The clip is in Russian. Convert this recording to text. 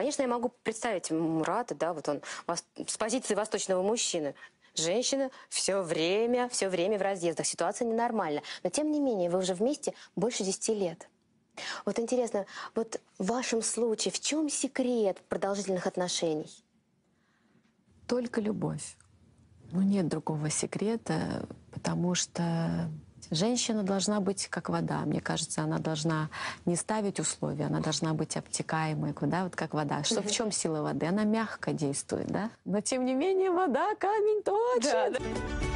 Конечно, я могу представить Мурата, да, вот он с позиции восточного мужчины. Женщина все время, все время в разъездах. Ситуация ненормальна. Но тем не менее, вы уже вместе больше 10 лет. Вот интересно, вот в вашем случае в чем секрет продолжительных отношений? Только любовь. Ну, нет другого секрета, потому что Женщина должна быть как вода. Мне кажется, она должна не ставить условия, она должна быть обтекаемой, куда вот как вода. Что, в чем сила воды? Она мягко действует, да? Но тем не менее вода камень точит. Да, да.